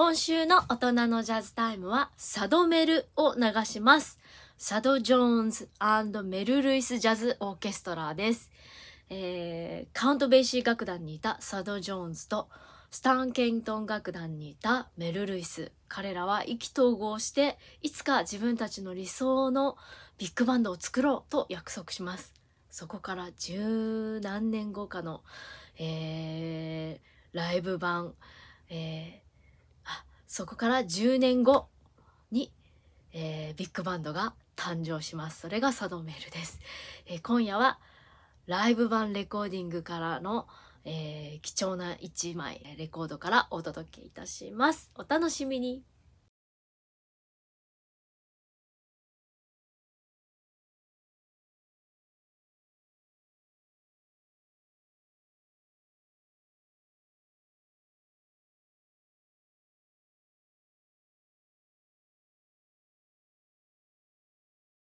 今週の大人のジャズタイムはサドメルを流します。サド・ジョーンズメル・ルイス・ジャズ・オーケストラです。えー、カウント・ベイシー楽団にいたサド・ジョーンズとスタン・ケントン楽団にいたメル・ルイス。彼らは意気投合していつか自分たちの理想のビッグバンドを作ろうと約束します。そこから十何年後かの、えー、ライブ版、えーそこから10年後に、えー、ビッグバンドが誕生しますそれがサドメールです、えー、今夜はライブ版レコーディングからの、えー、貴重な1枚レコードからお届けいたしますお楽しみに